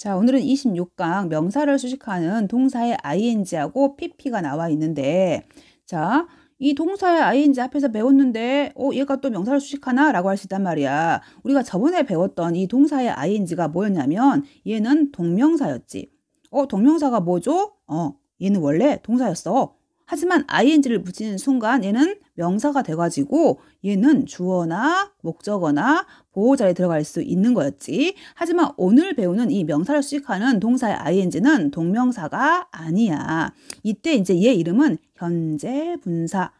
자, 오늘은 26강 명사를 수식하는 동사의 ing하고 pp가 나와 있는데 자, 이 동사의 ing 앞에서 배웠는데 어 얘가 또 명사를 수식하나? 라고 할 수 있단 말이야. 우리가 저번에 배웠던 이 동사의 ing가 뭐였냐면 얘는 동명사였지. 어 동명사가 뭐죠? 어 얘는 원래 동사였어. 하지만 ing를 붙이는 순간 얘는 명사가 돼가지고 얘는 주어나 목적어나 보호자에 들어갈 수 있는 거였지. 하지만 오늘 배우는 이 명사를 수식하는 동사의 ing는 동명사가 아니야. 이때 이제 얘 이름은 현재 분사라고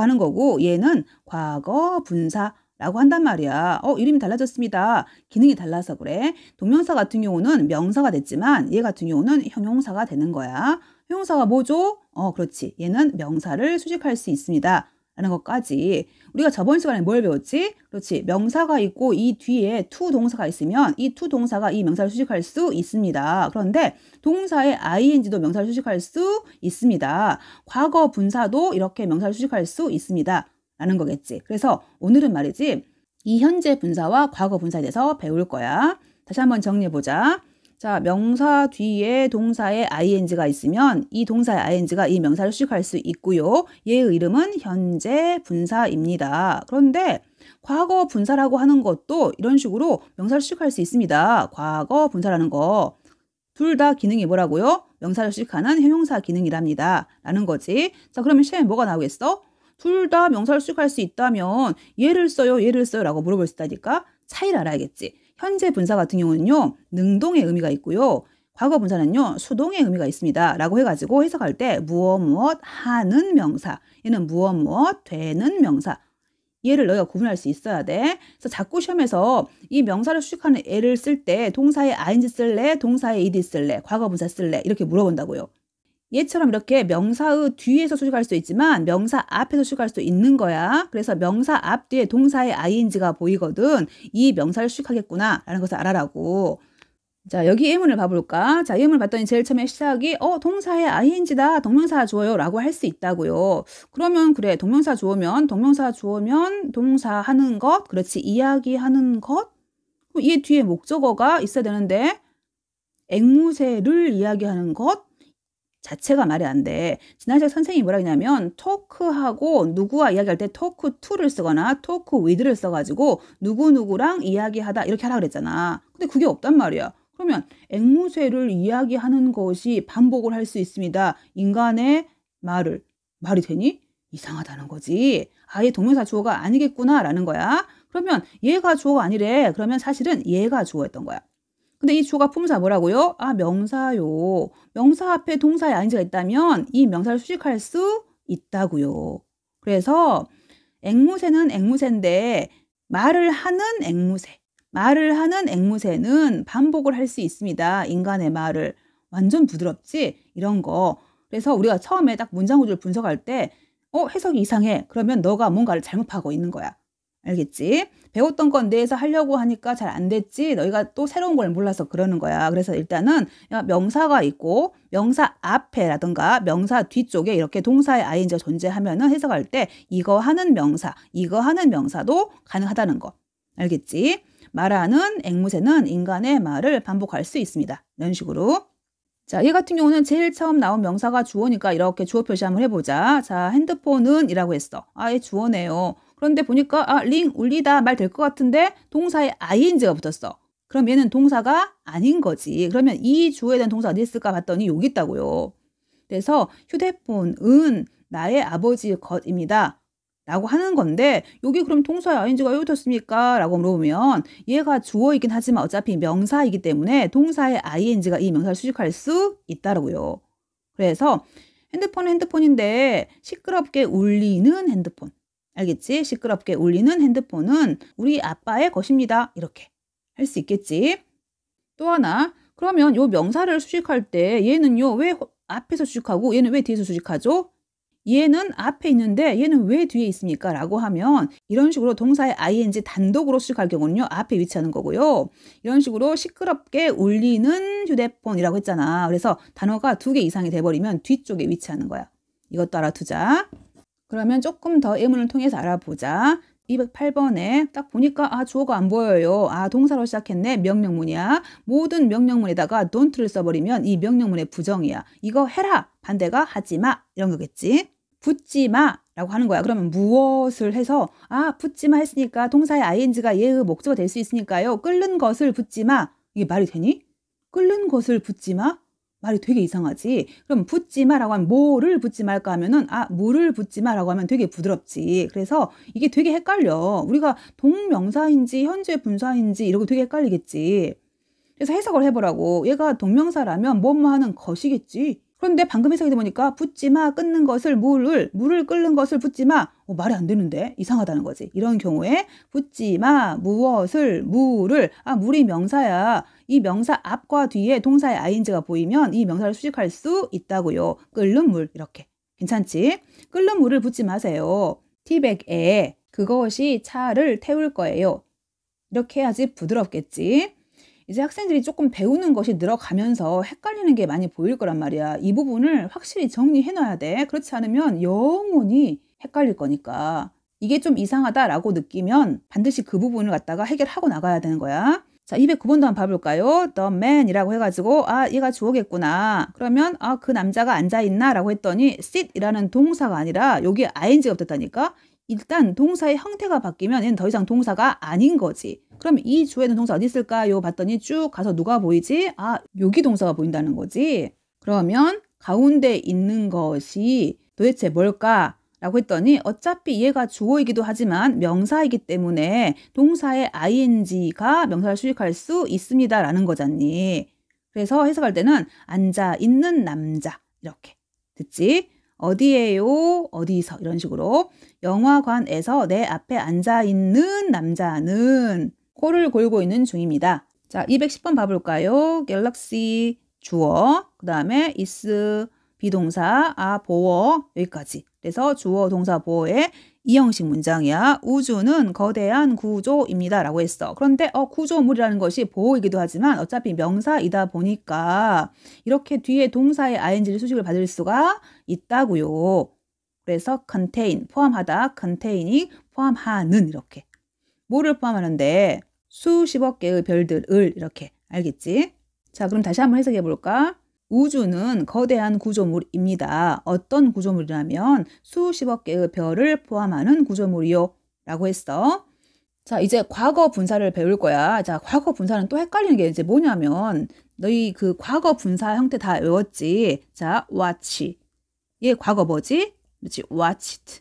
하는 거고 얘는 과거 분사 라고 한단 말이야. 어, 이름이 달라졌습니다. 기능이 달라서 그래. 동명사 같은 경우는 명사가 됐지만 얘 같은 경우는 형용사가 되는 거야. 형용사가 뭐죠? 어, 그렇지. 얘는 명사를 수집할수 있습니다. 라는 것까지 우리가 저번 시간에 뭘 배웠지? 그렇지. 명사가 있고 이 뒤에 to 동사가 있으면 이 to 동사가 이 명사를 수식할 수 있습니다. 그런데 동사의 ing도 명사를 수식할 수 있습니다. 과거 분사도 이렇게 명사를 수식할 수 있습니다. 라는 거겠지. 그래서 오늘은 말이지 이 현재 분사와 과거 분사에 대해서 배울 거야. 다시 한번 정리해 보자. 자, 명사 뒤에 동사의 ing가 있으면 이 동사의 ing가 이 명사를 수식할 수 있고요. 얘의 이름은 현재 분사입니다. 그런데 과거 분사라고 하는 것도 이런 식으로 명사를 수식할 수 있습니다. 과거 분사라는 거. 둘 다 기능이 뭐라고요? 명사를 수식하는 형용사 기능이랍니다. 라는 거지. 자, 그러면 시험에 뭐가 나오겠어? 둘 다 명사를 수식할 수 있다면 얘를 써요, 얘를 써요 라고 물어볼 수 있다니까 차이를 알아야겠지. 현재 분사 같은 경우는요. 능동의 의미가 있고요. 과거 분사는요. 수동의 의미가 있습니다. 라고 해가지고 해석할 때 무엇 무엇 하는 명사 얘는 무엇 무엇 되는 명사 얘를 너희가 구분할 수 있어야 돼. 그래서 자꾸 시험에서 이 명사를 수식하는 애를 쓸 때 동사에 ing 쓸래? 동사에 ed 쓸래? 과거 분사 쓸래? 이렇게 물어본다고요. 얘처럼 이렇게 명사의 뒤에서 수식할 수 있지만 명사 앞에서 수식할 수 있는 거야. 그래서 명사 앞 뒤에 동사의 ing가 보이거든. 이 명사를 수식하겠구나 라는 것을 알아라고. 자 여기 예문을 봐볼까? 자 예문을 봤더니 제일 처음에 시작이 어 동사의 ing다 동명사 주어요 라고 할 수 있다고요. 그러면 그래 동명사 주어면 동명사 주어면 동사 하는 것 그렇지 이야기하는 것얘 뒤에 목적어가 있어야 되는데 앵무새를 이야기하는 것 자체가 말이 안 돼. 지난 시간 선생님이 뭐라 했냐면 토크하고 누구와 이야기할 때 토크 투를 쓰거나 토크 위드를 써가지고 누구누구랑 이야기하다 이렇게 하라 그랬잖아. 근데 그게 없단 말이야. 그러면 앵무새를 이야기하는 것이 반복을 할 수 있습니다. 인간의 말을. 말이 되니? 이상하다는 거지. 아예 동명사 주어가 아니겠구나라는 거야. 그러면 얘가 주어가 아니래. 그러면 사실은 얘가 주어였던 거야. 근데 이 주어가 품사 뭐라고요? 아, 명사요. 명사 앞에 동사의 ing가 있다면 이 명사를 수식할 수 있다고요. 그래서 앵무새는 앵무새인데 말을 하는 앵무새. 말을 하는 앵무새는 반복을 할 수 있습니다. 인간의 말을. 완전 부드럽지? 이런 거. 그래서 우리가 처음에 딱 문장 구조를 분석할 때, 어, 해석이 이상해. 그러면 너가 뭔가를 잘못 하고 있는 거야. 알겠지? 배웠던 건 내에서 하려고 하니까 잘 안 됐지 너희가 또 새로운 걸 몰라서 그러는 거야. 그래서 일단은 명사가 있고 명사 앞에라든가 명사 뒤쪽에 이렇게 동사의 ing가 존재하면은 해석할 때 이거 하는 명사, 이거 하는 명사도 가능하다는 거. 알겠지? 말하는 앵무새는 인간의 말을 반복할 수 있습니다. 이런 식으로. 자, 얘 같은 경우는 제일 처음 나온 명사가 주어니까 이렇게 주어 표시 한번 해보자. 자, 핸드폰은 이라고 했어. 아, 얘 주어네요. 그런데 보니까 아, 링 울리다 말 될 것 같은데 동사에 ing가 붙었어. 그럼 얘는 동사가 아닌 거지. 그러면 이 주어에 대한 동사 어디 있을까 봤더니 여기 있다고요. 그래서 휴대폰은 나의 아버지의 것입니다. 라고 하는 건데 여기 그럼 동사의 ing가 왜 붙었습니까? 라고 물어보면 얘가 주어이긴 하지만 어차피 명사이기 때문에 동사의 ing가 이 명사를 수식할 수 있다라고요. 그래서 핸드폰은 핸드폰인데 시끄럽게 울리는 핸드폰 알겠지? 시끄럽게 울리는 핸드폰은 우리 아빠의 것입니다. 이렇게 할 수 있겠지? 또 하나, 그러면 요 명사를 수식할 때 얘는요, 왜 앞에서 수식하고 얘는 왜 뒤에서 수식하죠? 얘는 앞에 있는데 얘는 왜 뒤에 있습니까? 라고 하면 이런 식으로 동사의 ing 단독으로 수식할 경우는요. 앞에 위치하는 거고요. 이런 식으로 시끄럽게 울리는 휴대폰이라고 했잖아. 그래서 단어가 두 개 이상이 돼버리면 뒤쪽에 위치하는 거야. 이것도 알아두자. 그러면 조금 더 예문을 통해서 알아보자. 208번에 딱 보니까 아 주어가 안 보여요. 아 동사로 시작했네. 명령문이야. 모든 명령문에다가 don't를 써버리면 이 명령문의 부정이야. 이거 해라. 반대가 하지마. 이런 거겠지. 붙지마. 라고 하는 거야. 그러면 무엇을 해서 아 붙지마 했으니까 동사의 ing가 예의 목적어 될수 있으니까요. 끓는 것을 붙지마. 이게 말이 되니? 끓는 것을 붙지마? 말이 되게 이상하지. 그럼 붙지 마라고 하면 뭐를 붙지 말까 하면은 아 물을 붙지 마라고 하면 되게 부드럽지. 그래서 이게 되게 헷갈려. 우리가 동명사인지 현재 분사인지 이러고 되게 헷갈리겠지. 그래서 해석을 해보라고. 얘가 동명사라면 뭐뭐 하는 것이겠지. 그런데 방금 해석이 보니까 붓지마 끊는 것을 물을 물을 끓는 것을 붓지마 어, 말이 안 되는데 이상하다는 거지 이런 경우에 붓지마 무엇을 물을 아 물이 명사야 이 명사 앞과 뒤에 동사의 ing가 보이면 이 명사를 수식할 수 있다고요 끓는 물 이렇게 괜찮지 끓는 물을 붓지 마세요 티백에 그것이 차를 태울 거예요 이렇게 해야지 부드럽겠지 이제 학생들이 조금 배우는 것이 늘어가면서 헷갈리는 게 많이 보일 거란 말이야. 이 부분을 확실히 정리해 놔야 돼. 그렇지 않으면 영원히 헷갈릴 거니까. 이게 좀 이상하다라고 느끼면 반드시 그 부분을 갖다가 해결하고 나가야 되는 거야. 자, 209번도 한번 봐볼까요? The man이라고 해가지고, 아, 얘가 주어겠구나. 그러면, 아, 그 남자가 앉아있나? 라고 했더니, sit이라는 동사가 아니라, 여기에 ing가 붙었다니까? 일단 동사의 형태가 바뀌면 얘는 더 이상 동사가 아닌 거지. 그럼 이주에는 동사 어디 있을까요? 봤더니 쭉 가서 누가 보이지? 아, 여기 동사가 보인다는 거지. 그러면 가운데 있는 것이 도대체 뭘까? 라고 했더니 어차피 얘가 주어이기도 하지만 명사이기 때문에 동사의 ing가 명사를 수식할 수 있습니다. 라는 거잖니. 그래서 해석할 때는 앉아 있는 남자. 이렇게. 듣지? 어디에요? 어디서? 이런 식으로. 영화관에서 내 앞에 앉아 있는 남자는 코를 골고 있는 중입니다. 자, 210번 봐볼까요? 갤럭시 주어, 그 다음에 is 비동사, 아, 보어 여기까지. 그래서 주어, 동사, 보어의 이 형식 문장이야. 우주는 거대한 구조입니다. 라고 했어. 그런데 어, 구조물이라는 것이 보어이기도 하지만 어차피 명사이다 보니까 이렇게 뒤에 동사의 ing를 수식을 받을 수가 있다고요. 그래서 contain 포함하다 c o n t a i n i 포함하는 이렇게 뭐를 포함하는데 수십억 개의 별들을 이렇게 알겠지? 자 그럼 다시 한번 해석해 볼까? 우주는 거대한 구조물입니다. 어떤 구조물이라면 수십억 개의 별을 포함하는 구조물이요 라고 했어. 자 이제 과거 분사를 배울 거야. 자 과거 분사는 또 헷갈리는 게 이제 뭐냐면 너희 그 과거 분사 형태 다 외웠지? 자 watch 얘 과거 뭐지? 그렇지? watched.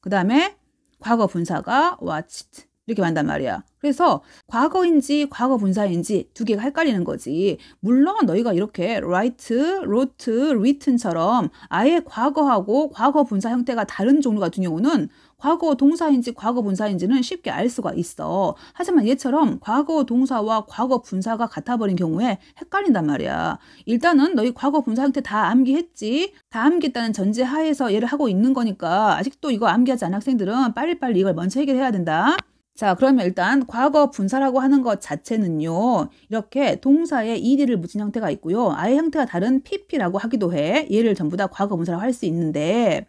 그 다음에 과거 분사가 watched. 이렇게 만단 말이야. 그래서 과거인지 과거 분사인지 두 개가 헷갈리는 거지. 물론 너희가 이렇게 write, wrote, written처럼 아예 과거하고 과거 분사 형태가 다른 종류 같은 경우는 과거 동사인지 과거 분사인지는 쉽게 알 수가 있어. 하지만 얘처럼 과거 동사와 과거 분사가 같아버린 경우에 헷갈린단 말이야. 일단은 너희 과거 분사 형태 다 암기했지? 다 암기했다는 전제 하에서 얘를 하고 있는 거니까 아직도 이거 암기하지 않은 학생들은 빨리빨리 이걸 먼저 해결해야 된다. 자 그러면 일단 과거 분사라고 하는 것 자체는요 이렇게 동사에 ed를 붙인 형태가 있고요 아예 형태가 다른 pp라고 하기도 해 얘를 전부 다 과거 분사라고 할 수 있는데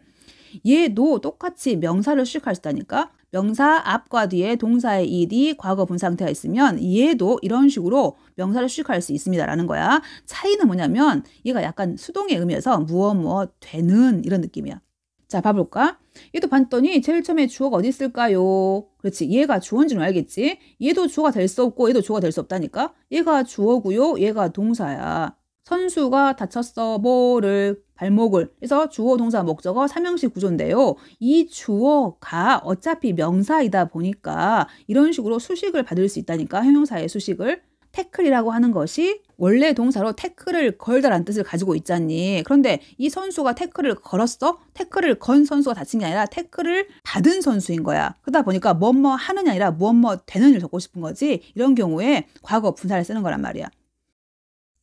얘도 똑같이 명사를 수식할 수 있다니까 명사 앞과 뒤에 동사의 이 d 과거 분 상태가 있으면 얘도 이런 식으로 명사를 수식할 수 있습니다라는 거야. 차이는 뭐냐면 얘가 약간 수동의 의미에서 무엇 무엇 되는 이런 느낌이야. 자, 봐볼까? 얘도 봤더니 제일 처음에 주어가 어디 있을까요? 그렇지. 얘가 주어인지는 알겠지? 얘도 주어가 될 수 없고 얘도 주어가 될 수 없다니까? 얘가 주어고요. 얘가 동사야. 선수가 다쳤어, 뭐를, 발목을. 해서 주어, 동사, 목적어, 삼형식 구조인데요. 이 주어가 어차피 명사이다 보니까 이런 식으로 수식을 받을 수 있다니까 형용사의 수식을. 태클이라고 하는 것이 원래 동사로 태클을 걸다란 뜻을 가지고 있잖니. 그런데 이 선수가 태클을 걸었어? 태클을 건 선수가 다친 게 아니라 태클을 받은 선수인 거야. 그러다 보니까 뭐 뭐 하느냐 아니라 뭐 뭐 되는을 일 적고 싶은 거지. 이런 경우에 과거 분사를 쓰는 거란 말이야.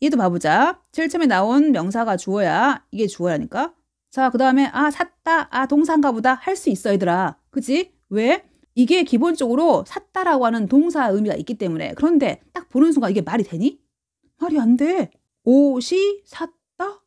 얘도 봐보자. 제일 처음에 나온 명사가 주어야 이게 주어라니까. 자, 그 다음에 아 샀다, 아 동사인가 보다 할 수 있어 얘들아. 그지? 왜? 이게 기본적으로 샀다라고 하는 동사 의미가 있기 때문에 그런데 딱 보는 순간 이게 말이 되니? 말이 안 돼. 옷이 샀다?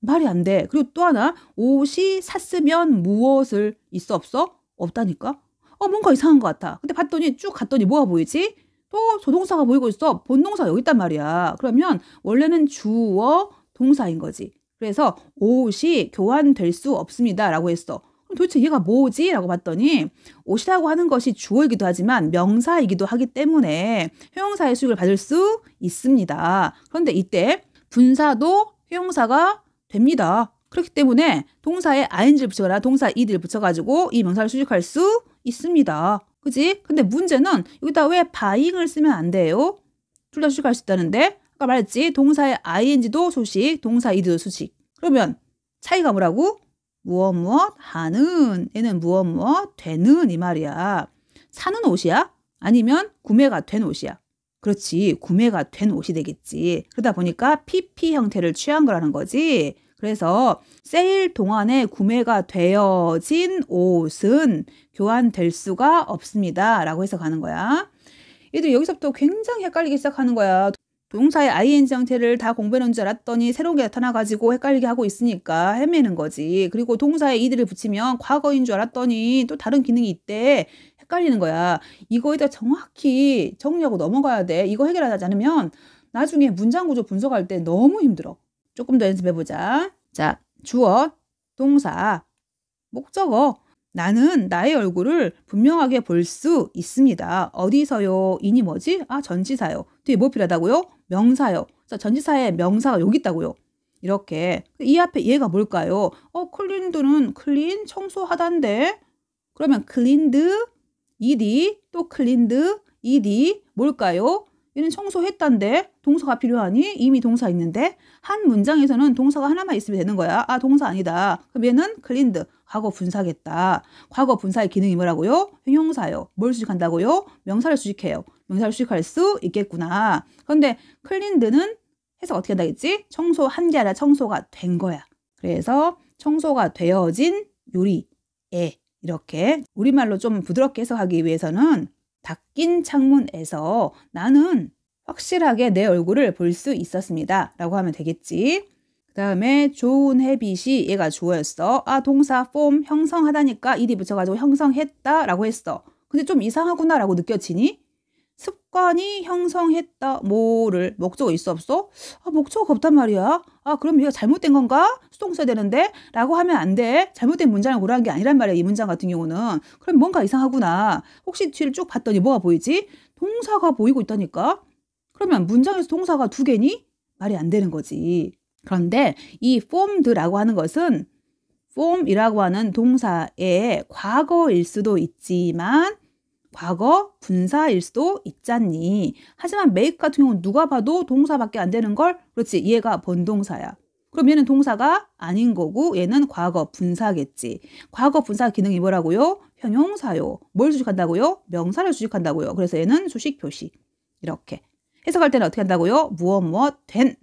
말이 안 돼. 그리고 또 하나 옷이 샀으면 무엇을 있어 없어? 없다니까. 어 뭔가 이상한 것 같아. 근데 봤더니 쭉 갔더니 뭐가 보이지? 어, 저 동사가 보이고 있어. 본동사 여기 있단 말이야. 그러면 원래는 주어 동사인 거지. 그래서 옷이 교환될 수 없습니다. 라고 했어. 그럼 도대체 얘가 뭐지? 라고 봤더니 옷이라고 하는 것이 주어이기도 하지만 명사이기도 하기 때문에 형용사의 수익을 받을 수 있습니다. 그런데 이때 분사도 형용사가 됩니다. 그렇기 때문에 동사에 ing를 붙여거나 동사 이 d 를 붙여가지고 이 명사를 수식할 수 있습니다. 그지? 근데 문제는 여기다 왜 바잉을 쓰면 안 돼요? 둘 다 수식할 수 있다는데 아까 말했지 동사의 ing도 수식, 동사 이드도 수식. 그러면 차이가 뭐라고? 무엇 무엇 하는 얘는 무엇 무엇 되는 이 말이야. 사는 옷이야? 아니면 구매가 된 옷이야? 그렇지 구매가 된 옷이 되겠지. 그러다 보니까 PP 형태를 취한 거라는 거지. 그래서 세일 동안에 구매가 되어진 옷은 교환될 수가 없습니다. 라고 해서 가는 거야. 얘도 여기서부터 굉장히 헷갈리기 시작하는 거야. 동사의 ing 형태를 다 공부해놓은 줄 알았더니 새로운 게 나타나가지고 헷갈리게 하고 있으니까 헤매는 거지. 그리고 동사에 이들을 붙이면 과거인 줄 알았더니 또 다른 기능이 있대. 헷갈리는 거야. 이거에 대 정확히 정리하고 넘어가야 돼. 이거 해결하지 않으면 나중에 문장 구조 분석할 때 너무 힘들어. 조금 더 연습해보자. 자, 주어, 동사, 목적어. 나는 나의 얼굴을 분명하게 볼 수 있습니다. 어디서요? 이니 뭐지? 아, 전지사요 뒤에 뭐 필요하다고요? 명사요. 자, 전지사의 명사가 여기 있다고요. 이렇게. 그 이 앞에 얘가 뭘까요? 어, 클린드는 클린, 청소하단데. 그러면 클린드, 이디, 또 클린드, 이디, 뭘까요? 얘는 청소했단데 동사가 필요하니 이미 동사 있는데 한 문장에서는 동사가 하나만 있으면 되는 거야. 아 동사 아니다. 그럼 얘는 클린드 과거 분사겠다. 과거 분사의 기능이 뭐라고요? 형용사요. 뭘 수식한다고요? 명사를 수식해요. 명사를 수식할 수 있겠구나. 그런데 클린드는 해석 어떻게 한다겠지? 청소 한게 아니라 청소가 된 거야. 그래서 청소가 되어진 요리에 이렇게 우리말로 좀 부드럽게 해석하기 위해서는 닫힌 창문에서 나는 확실하게 내 얼굴을 볼 수 있었습니다. 라고 하면 되겠지. 그 다음에 좋은 햇빛이 얘가 주어였어. 아 동사 폼 형성하다니까 이리 붙여가지고 형성했다 라고 했어. 근데 좀 이상하구나 라고 느껴지니? 습관이 형성했다. 뭐를 목적어 있어 없어? 아, 목적어가 없단 말이야. 아, 그럼 이거 잘못된 건가? 수동 써야 되는데? 라고 하면 안 돼. 잘못된 문장을 고려는게 아니란 말이야. 이 문장 같은 경우는. 그럼 뭔가 이상하구나. 혹시 뒤를 쭉 봤더니 뭐가 보이지? 동사가 보이고 있다니까. 그러면 문장에서 동사가 두 개니? 말이 안 되는 거지. 그런데 이 formed라고 하는 것은 form이라고 하는 동사의 과거일 수도 있지만 과거 분사일 수도 있잖니. 하지만 make 같은 경우는 누가 봐도 동사밖에 안 되는 걸 그렇지 얘가 본동사야 그럼 얘는 동사가 아닌 거고 얘는 과거 분사겠지. 과거 분사 기능이 뭐라고요? 형용사요. 뭘 수식한다고요? 명사를 수식한다고요. 그래서 얘는 수식 표시. 이렇게. 해석할 때는 어떻게 한다고요? 무엇 무엇 된.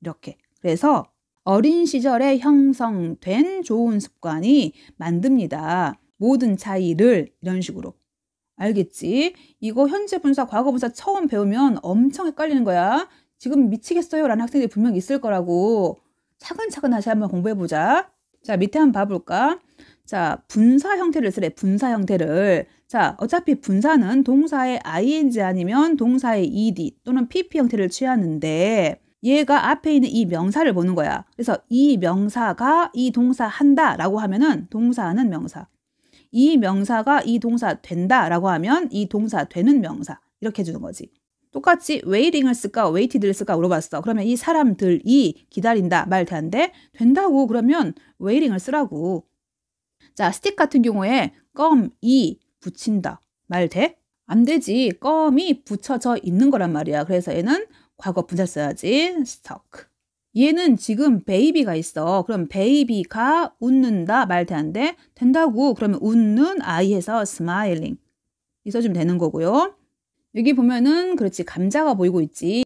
이렇게. 그래서 어린 시절에 형성된 좋은 습관이 만듭니다. 모든 차이를 이런 식으로. 알겠지? 이거 현재 분사, 과거 분사 처음 배우면 엄청 헷갈리는 거야. 지금 미치겠어요 라는 학생들이 분명히 있을 거라고 차근차근 다시 한번 공부해보자. 자, 밑에 한번 봐볼까? 자, 분사 형태를 쓰래. 분사 형태를. 자, 어차피 분사는 동사의 ing 아니면 동사의 ed 또는 pp 형태를 취하는데 얘가 앞에 있는 이 명사를 보는 거야. 그래서 이 명사가 이 동사 한다 라고 하면은 동사는 명사, 이 명사가 이 동사 된다라고 하면 이 동사 되는 명사 이렇게 해주는 거지. 똑같이 웨이링을 쓸까 웨이티드를 쓸까 물어봤어. 그러면 이 사람들이 기다린다 말대한데 된다고 그러면 웨이링을 쓰라고. 자, 스틱 같은 경우에 껌이 붙인다 말 돼? 안 되지. 껌이 붙여져 있는 거란 말이야. 그래서 얘는 과거 분사 써야지. 스토크. 얘는 지금 베이비가 있어. 그럼 베이비가 웃는다 말대한데 된다고 그러면 웃는 아이에서 스마일링 있어주면 되는 거고요. 여기 보면은 그렇지 감자가 보이고 있지.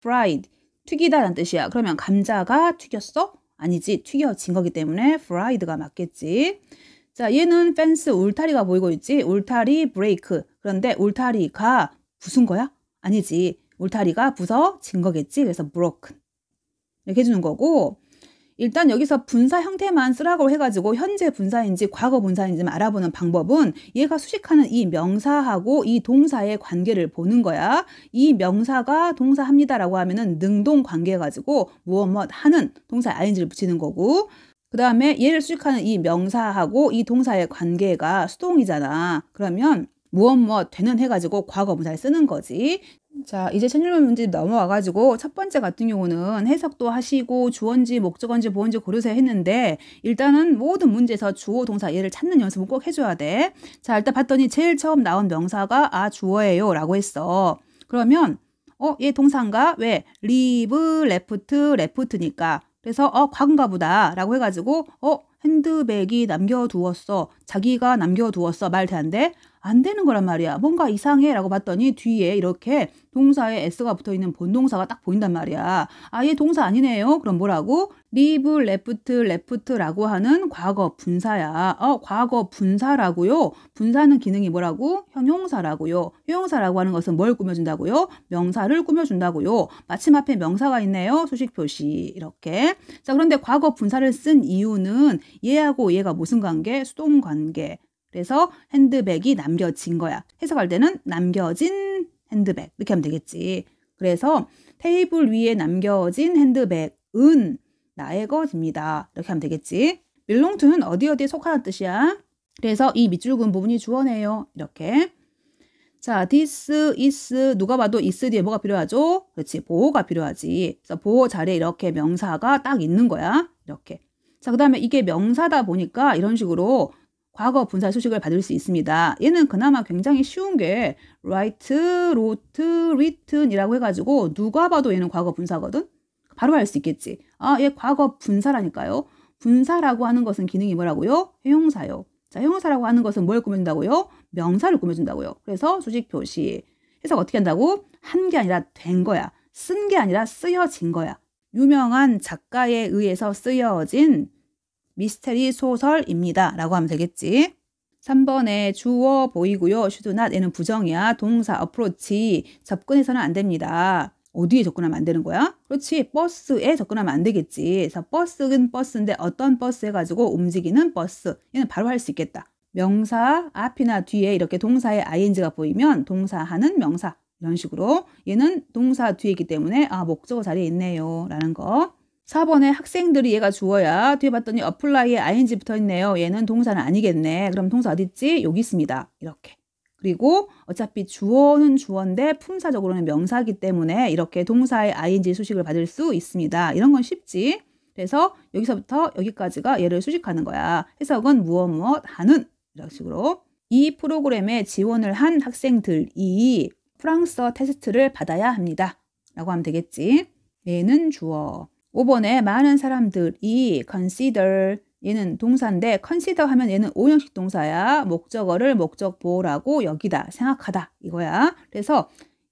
fried 튀기다 라는 뜻이야. 그러면 감자가 튀겼어? 아니지 튀겨진 거기 때문에 fried가 맞겠지. 자 얘는 펜스 울타리가 보이고 있지. 울타리 브레이크 그런데 울타리가 부순 거야? 아니지 울타리가 부서진 거겠지. 그래서 broken 이렇게 해주는 거고 일단 여기서 분사 형태만 쓰라고 해가지고 현재 분사인지 과거 분사인지 알아보는 방법은 얘가 수식하는 이 명사하고 이 동사의 관계를 보는 거야. 이 명사가 동사합니다라고 하면은 능동 관계 가지고 무엇 무엇 하는 동사 ing를 붙이는 거고 그 다음에 얘를 수식하는 이 명사하고 이 동사의 관계가 수동이잖아. 그러면 무엇 무엇 되는 해가지고 과거 분사를 쓰는 거지. 자, 이제 천일문 문제 넘어와가지고 첫 번째 같은 경우는 해석도 하시고 주어인지 목적어인지 보인지 고르세요 했는데 일단은 모든 문제에서 주어 동사 얘를 찾는 연습은 꼭 해줘야 돼. 자, 일단 봤더니 제일 처음 나온 명사가 아 주어예요 라고 했어. 그러면 어, 얘 동사인가? 왜? 리브, 레프트, 레프트니까. 그래서 어, 과거인가 보다 라고 해가지고 어, 핸드백이 남겨두었어. 자기가 남겨두었어. 말 대한데 안 되는 거란 말이야. 뭔가 이상해 라고 봤더니 뒤에 이렇게 동사에 s가 붙어 있는 본동사가 딱 보인단 말이야. 아, 예 동사 아니네요. 그럼 뭐라고? 리브, 레프트, 레프트라고 하는 과거 분사야. 어, 과거 분사라고요. 분사는 기능이 뭐라고? 형용사라고요. 형용사라고 하는 것은 뭘 꾸며준다고요? 명사를 꾸며준다고요. 마침 앞에 명사가 있네요. 수식 표시 이렇게. 자, 그런데 과거 분사를 쓴 이유는 얘하고 얘가 무슨 관계? 수동 관계. 그래서 핸드백이 남겨진 거야. 해석할 때는 남겨진 핸드백 이렇게 하면 되겠지. 그래서 테이블 위에 남겨진 핸드백은 나의 것입니다. 이렇게 하면 되겠지. 밀롱투는 어디 어디에 속하는 뜻이야. 그래서 이 밑줄 근 부분이 주어네요. 이렇게. 자, this, is, 누가 봐도 is 뒤에 뭐가 필요하죠? 그렇지, 보호가 필요하지. 그래서 보호 자리에 이렇게 명사가 딱 있는 거야. 이렇게. 자, 그 다음에 이게 명사다 보니까 이런 식으로 과거 분사 수식을 받을 수 있습니다. 얘는 그나마 굉장히 쉬운 게 write, wrote, written이라고 해가지고 누가 봐도 얘는 과거 분사거든? 바로 알 수 있겠지. 아, 얘 과거 분사라니까요. 분사라고 하는 것은 기능이 뭐라고요? 형용사요. 자, 형용사라고 하는 것은 뭘꾸민다고요 명사를 꾸며준다고요. 그래서 수식 표시. 해석 어떻게 한다고? 한 게 아니라 된 거야. 쓴 게 아니라 쓰여진 거야. 유명한 작가에 의해서 쓰여진 미스테리 소설입니다. 라고 하면 되겠지. 3번에 주어 보이고요. 슈드 낫 얘는 부정이야. 동사 어프로치 접근해서는 안 됩니다. 어디에 접근하면 안 되는 거야? 그렇지 버스에 접근하면 안 되겠지. 그래서 버스는 버스인데 어떤 버스 해가지고 움직이는 버스 얘는 바로 할 수 있겠다. 명사 앞이나 뒤에 이렇게 동사의 ing가 보이면 동사하는 명사 이런 식으로 얘는 동사 뒤이기 때문에 아 목적어 자리에 있네요 라는 거 4번에 학생들이 얘가 주어야 뒤에 봤더니 apply에 ing 붙어 있네요. 얘는 동사는 아니겠네. 그럼 동사 어딨지? 여기 있습니다. 이렇게. 그리고 어차피 주어는 주어인데 품사적으로는 명사기 때문에 이렇게 동사의 ing 수식을 받을 수 있습니다. 이런 건 쉽지. 그래서 여기서부터 여기까지가 얘를 수식하는 거야. 해석은 무엇 무엇 하는 이런 식으로 이 프로그램에 지원을 한 학생들이 프랑스어 테스트를 받아야 합니다. 라고 하면 되겠지. 얘는 주어. 5번에 많은 사람들이 consider 얘는 동사인데 consider 하면 얘는 5형식 동사야. 목적어를 목적 보호라고 여기다 생각하다 이거야. 그래서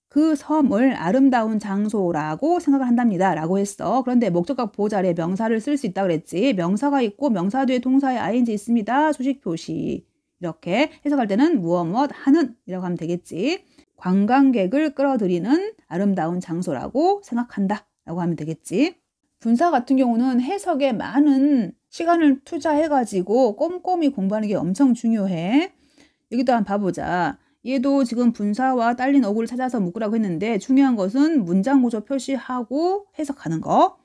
그 섬을 아름다운 장소라고 생각을 한답니다. 라고 했어. 그런데 목적과 보호 자리에 명사를 쓸 수 있다 그랬지. 명사가 있고 명사 뒤에 동사에 ing 있습니다. 수식 표시. 이렇게 해석할 때는 무엇 무엇 하는 이라고 하면 되겠지. 관광객을 끌어들이는 아름다운 장소라고 생각한다. 라고 하면 되겠지. 분사 같은 경우는 해석에 많은 시간을 투자해가지고 꼼꼼히 공부하는 게 엄청 중요해. 여기도 한 번 봐보자. 얘도 지금 분사와 딸린 어구를 찾아서 묶으라고 했는데 중요한 것은 문장 구조 표시하고 해석하는 거.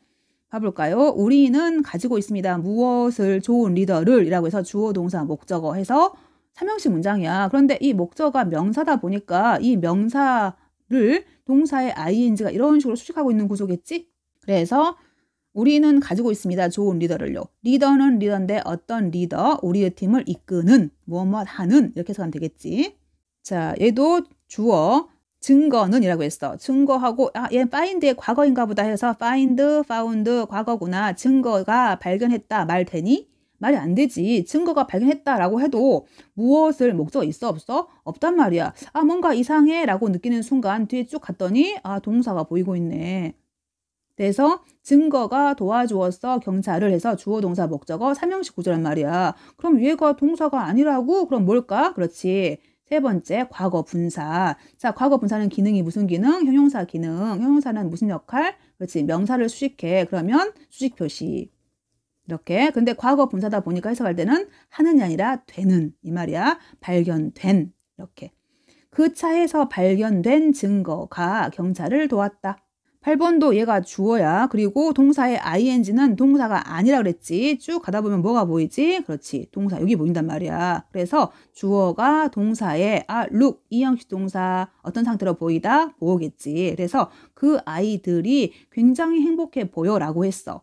봐볼까요? 우리는 가지고 있습니다. 무엇을 좋은 리더를 이라고 해서 주어 동사 목적어 해서 삼형식 문장이야. 그런데 이 목적어가 명사다 보니까 이 명사를 동사의 ing가 이런 식으로 수식하고 있는 구조겠지? 그래서 우리는 가지고 있습니다. 좋은 리더를요. 리더는 리더인데 어떤 리더, 우리의 팀을 이끄는, 무엇 하는 이렇게 해서 하면 되겠지. 자, 얘도 주어, 증거는 이라고 했어. 증거하고 아, 얘 find의 과거인가 보다 해서 find, found 과거구나. 증거가 발견했다 말 되니? 말이 안 되지. 증거가 발견했다라고 해도 무엇을 목적 있어 없어? 없단 말이야. 아 뭔가 이상해라고 느끼는 순간 뒤에 쭉 갔더니 아 동사가 보이고 있네. 돼서 증거가 도와주었어 경찰을 해서 주어 동사 목적어 삼형식 구조란 말이야. 그럼 위에가 동사가 아니라고? 그럼 뭘까? 그렇지. 세 번째 과거 분사. 자, 과거 분사는 기능이 무슨 기능? 형용사 기능. 형용사는 무슨 역할? 그렇지. 명사를 수식해. 그러면 수식 표시. 이렇게. 근데 과거 분사다 보니까 해석할 때는 하는게 아니라 되는 이 말이야. 발견된 이렇게. 그 차에서 발견된 증거가 경찰을 도왔다. 8번도 얘가 주어야 그리고 동사의 ing는 동사가 아니라 그랬지 쭉 가다 보면 뭐가 보이지? 그렇지 동사 여기 보인단 말이야 그래서 주어가 동사의 아 look 이 형식 동사 어떤 상태로 보이다 보겠지 그래서 그 아이들이 굉장히 행복해 보여 라고 했어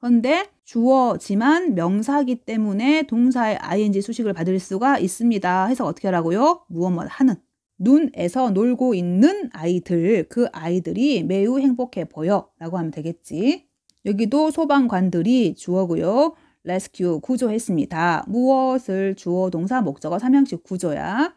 그런데 주어지만 명사기 때문에 동사의 ing 수식을 받을 수가 있습니다 해서 어떻게 하라고요? 무엇 뭐 하는 눈에서 놀고 있는 아이들, 그 아이들이 매우 행복해 보여 라고 하면 되겠지. 여기도 소방관들이 주어고요. 레스큐 구조했습니다. 무엇을 주어 동사 목적어 삼형식 구조야.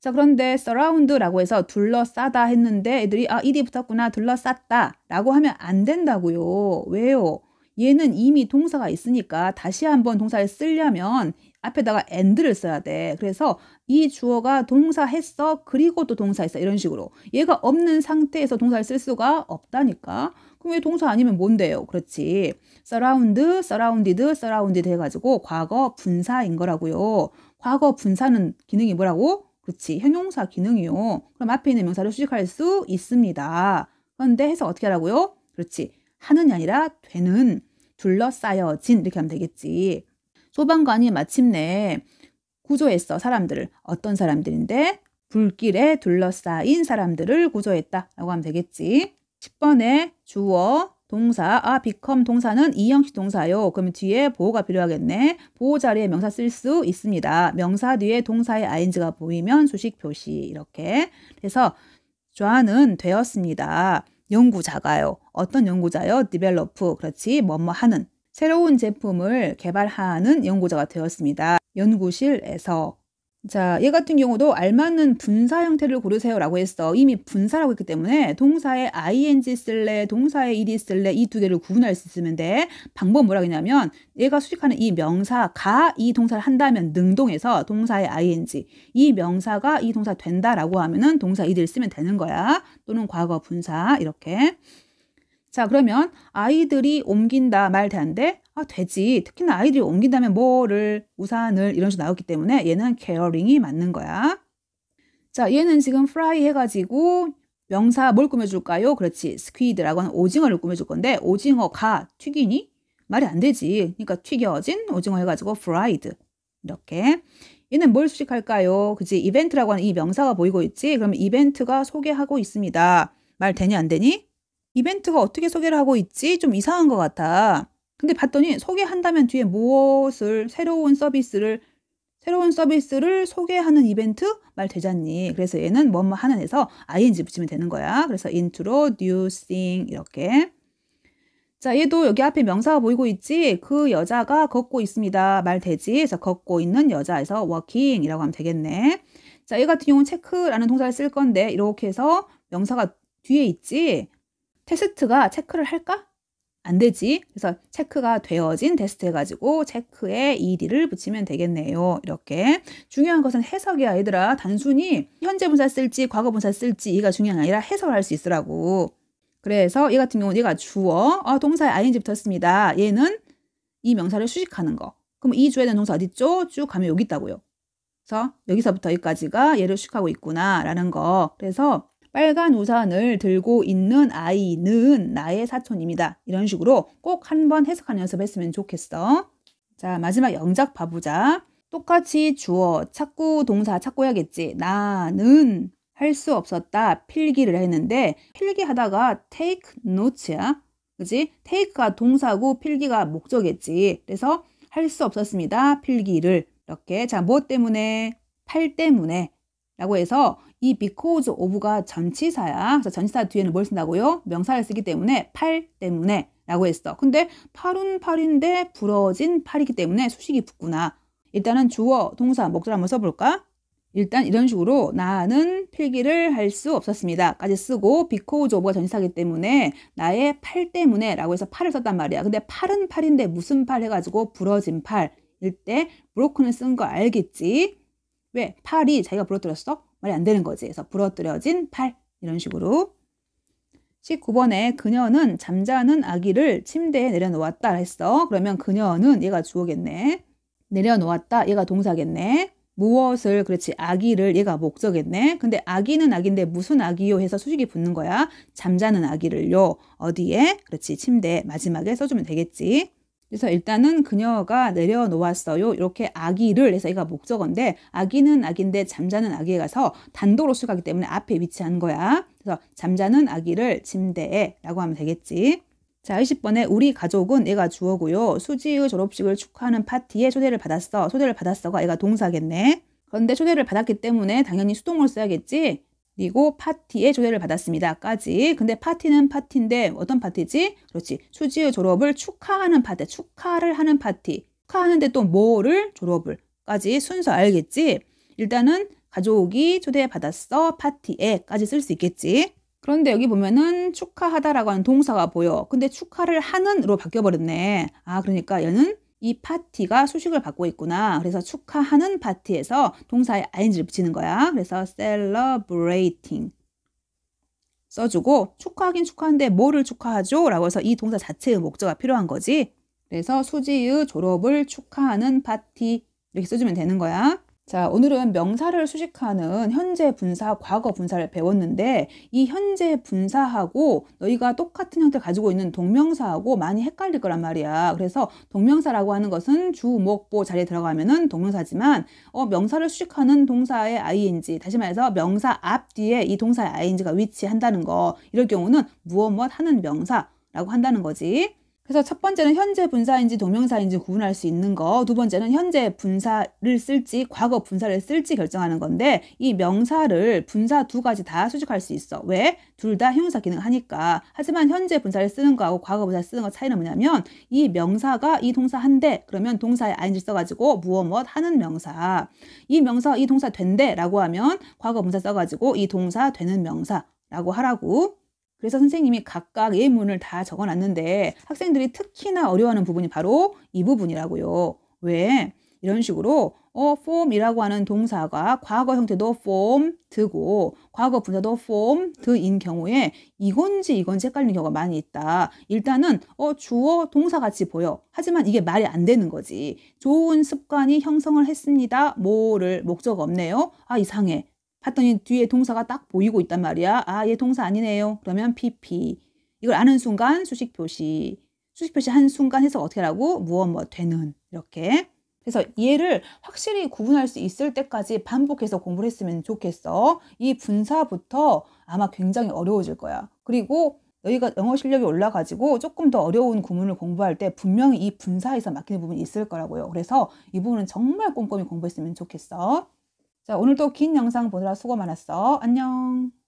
자 그런데 surround라고 해서 둘러싸다 했는데 애들이 아 이디 붙었구나 둘러쌌다 라고 하면 안 된다고요. 왜요? 얘는 이미 동사가 있으니까 다시 한번 동사를 쓰려면 앞에다가 and를 써야 돼. 그래서 이 주어가 동사했어 그리고 또 동사했어 이런 식으로 얘가 없는 상태에서 동사를 쓸 수가 없다니까 그럼 왜 동사 아니면 뭔데요? 그렇지 surround, surrounded, surrounded 해가지고 과거 분사인 거라고요 과거 분사는 기능이 뭐라고? 그렇지 형용사 기능이요 그럼 앞에 있는 명사를 수식할 수 있습니다 그런데 해서 어떻게 하라고요? 그렇지 하는이 아니라 되는 둘러싸여진 이렇게 하면 되겠지 소방관이 마침내 구조했어 사람들을 어떤 사람들인데 불길에 둘러싸인 사람들을 구조했다라고 하면 되겠지. 10번에 주어, 동사, 아, become 동사는 이형식 동사요. 그럼 뒤에 보호가 필요하겠네. 보호 자리에 명사 쓸 수 있습니다. 명사 뒤에 동사의 ing가 보이면 수식 표시 이렇게. 그래서 좌는 되었습니다. 연구자가요. 어떤 연구자요? 디벨로프. 그렇지. 뭐뭐 하는. 새로운 제품을 개발하는 연구자가 되었습니다. 연구실에서 자, 얘 같은 경우도 알맞는 분사 형태를 고르세요라고 했어. 이미 분사라고 했기 때문에 동사에 ing 쓸래, 동사에 ed 쓸래 이 두 개를 구분할 수 있으면 돼. 방법 뭐라 그냐면 얘가 수식하는 이 명사가 이 동사를 한다면 능동에서 동사에 ing 이 명사가 이 동사 된다라고 하면은 동사 ed를 쓰면 되는 거야. 또는 과거 분사 이렇게. 자, 그러면 아이들이 옮긴다 말 대한데 아, 되지. 특히나 아이들이 옮긴다면 뭐를, 우산을 이런 식으로 나왔기 때문에 얘는 케어링이 맞는 거야. 자, 얘는 지금 프라이 해가지고 명사 뭘 꾸며줄까요? 그렇지. 스퀴드라고 하는 오징어를 꾸며줄 건데 오징어가 튀기니? 말이 안 되지. 그러니까 튀겨진 오징어 해가지고 프라이드. 이렇게. 얘는 뭘 수식할까요? 그지? 이벤트라고 하는 이 명사가 보이고 있지? 그럼 이벤트가 소개하고 있습니다. 말 되니 안 되니? 이벤트가 어떻게 소개를 하고 있지? 좀 이상한 것 같아. 근데 봤더니 소개한다면 뒤에 무엇을 새로운 서비스를 새로운 서비스를 소개하는 이벤트 말 되잖니. 그래서 얘는 뭐뭐 하는 해서 ing 붙이면 되는 거야. 그래서 introducing 이렇게. 자, 얘도 여기 앞에 명사가 보이고 있지. 그 여자가 걷고 있습니다. 말 되지. 그래서 걷고 있는 여자에서 walking이라고 하면 되겠네. 자, 얘 같은 경우는 체크라는 동사를 쓸 건데 이렇게 해서 명사가 뒤에 있지. 테스트가 체크를 할까? 안 되지. 그래서 체크가 되어진 테스트 해가지고 체크에 ed를 붙이면 되겠네요. 이렇게 중요한 것은 해석이야 얘들아. 단순히 현재 분사 쓸지 과거 분사 쓸지 이가 중요한 게 아니라 해석을 할 수 있으라고. 그래서 얘 같은 경우는 얘가 주어 어, 동사에 ing 붙었습니다. 얘는 이 명사를 수식하는 거. 그럼 이 주에 대는 동사 어디 있죠? 쭉 가면 여기 있다고요. 그래서 여기서부터 여기까지가 얘를 수식하고 있구나라는 거. 그래서 빨간 우산을 들고 있는 아이는 나의 사촌입니다. 이런 식으로 꼭 한 번 해석하는 연습했으면 좋겠어. 자, 마지막 영작 봐보자. 똑같이 주어, 찾고 동사 찾고 해야겠지. 나는 할 수 없었다. 필기를 했는데 필기하다가 take notes야. 그지? take가 동사고 필기가 목적이겠지. 그래서 할 수 없었습니다. 필기를. 이렇게. 자, 무엇 때문에? 팔 때문에. 라고 해서 이 because of가 전치사야. 그래서 전치사 뒤에는 뭘 쓴다고요? 명사를 쓰기 때문에 팔 때문에 라고 했어. 근데 팔은 팔인데 부러진 팔이기 때문에 수식이 붙구나. 일단은 주어, 동사, 목소리 한번 써볼까? 일단 이런 식으로 나는 필기를 할 수 없었습니다. 까지 쓰고 because of가 전치사기 때문에 나의 팔 때문에 라고 해서 팔을 썼단 말이야. 근데 팔은 팔인데 무슨 팔 해가지고 부러진 팔일 때 broken을 쓴 거 알겠지? 왜? 팔이 자기가 부러뜨렸어? 말이 안 되는 거지. 그래서 부러뜨려진 팔 이런 식으로 19번에 그녀는 잠자는 아기를 침대에 내려놓았다 했어. 그러면 그녀는 얘가 주어겠네. 내려놓았다 얘가 동사겠네. 무엇을 그렇지 아기를 얘가 목적겠네 근데 아기는 아기인데 무슨 아기요 해서 수직이 붙는 거야 잠자는 아기를요 어디에 그렇지 침대 마지막에 써주면 되겠지 그래서 일단은 그녀가 내려놓았어요. 이렇게 아기를 해서 얘가 목적어인데 아기는 아기인데 잠자는 아기에 가서 단도로 수가기 때문에 앞에 위치한 거야. 그래서 잠자는 아기를 침대에 라고 하면 되겠지. 자, 20번에 우리 가족은 얘가 주어고요. 수지의 졸업식을 축하하는 파티에 초대를 받았어. 초대를 받았어가 얘가 동사겠네. 그런데 초대를 받았기 때문에 당연히 수동을 써야겠지. 그리고 파티에 초대를 받았습니다.까지. 근데 파티는 파티인데 어떤 파티지? 그렇지. 수지의 졸업을 축하하는 파티, 축하를 하는 파티. 축하하는데 또 뭐를 졸업을까지 순서 알겠지? 일단은 가족이 초대받았어 파티에까지 쓸 수 있겠지. 그런데 여기 보면은 축하하다라고 하는 동사가 보여. 근데 축하를 하는으로 바뀌어버렸네. 아 그러니까 얘는 이 파티가 수식을 받고 있구나. 그래서 축하하는 파티에서 동사에 ing를 붙이는 거야. 그래서 celebrating 써주고 축하하긴 축하한데 뭐를 축하하죠? 라고 해서 이 동사 자체의 목적이 필요한 거지. 그래서 수지의 졸업을 축하하는 파티 이렇게 써주면 되는 거야. 자, 오늘은 명사를 수식하는 현재 분사, 과거 분사를 배웠는데 이 현재 분사하고 너희가 똑같은 형태 가지고 있는 동명사하고 많이 헷갈릴 거란 말이야. 그래서 동명사라고 하는 것은 주, 목, 보 자리에 들어가면은 동명사지만 어, 명사를 수식하는 동사의 ing, 다시 말해서 명사 앞뒤에 이 동사의 ing가 위치한다는 거. 이럴 경우는 무엇 무엇 하는 명사라고 한다는 거지. 그래서 첫 번째는 현재 분사인지 동명사인지 구분할 수 있는 거, 두 번째는 현재 분사를 쓸지 과거 분사를 쓸지 결정하는 건데 이 명사를 분사 두 가지 다 수식할 수 있어. 왜? 둘 다 형용사 기능하니까. 하지만 현재 분사를 쓰는 거하고 과거 분사 를 쓰는 거 차이는 뭐냐면 이 명사가 이 동사 한데 그러면 동사에 ing를 써가지고 무엇 무엇 하는 명사. 이 명사 이 동사 된대라고 하면 과거 분사 써가지고 이 동사 되는 명사라고 하라고. 그래서 선생님이 각각 예문을 다 적어놨는데 학생들이 특히나 어려워하는 부분이 바로 이 부분이라고요. 왜? 이런 식으로 어 form이라고 하는 동사가 과거 형태도 form 드고 과거 분사도 form 드인 경우에 이건지 이건지 헷갈리는 경우가 많이 있다. 일단은 어 주어 동사 같이 보여. 하지만 이게 말이 안 되는 거지. 좋은 습관이 형성을 했습니다. 뭐를 목적 없네요. 아 이상해. 봤더니 뒤에 동사가 딱 보이고 있단 말이야. 아, 얘 동사 아니네요. 그러면 PP. 이걸 아는 순간 수식 표시. 수식 표시 한 순간 해서 어떻게 하라고? 무엇 뭐 되는. 이렇게. 그래서 얘를 확실히 구분할 수 있을 때까지 반복해서 공부를 했으면 좋겠어. 이 분사부터 아마 굉장히 어려워질 거야. 그리고 너희가 영어 실력이 올라가지고 조금 더 어려운 구문을 공부할 때 분명히 이 분사에서 막히는 부분이 있을 거라고요. 그래서 이 부분은 정말 꼼꼼히 공부했으면 좋겠어. 자, 오늘도 긴 영상 보느라 수고 많았어. 안녕.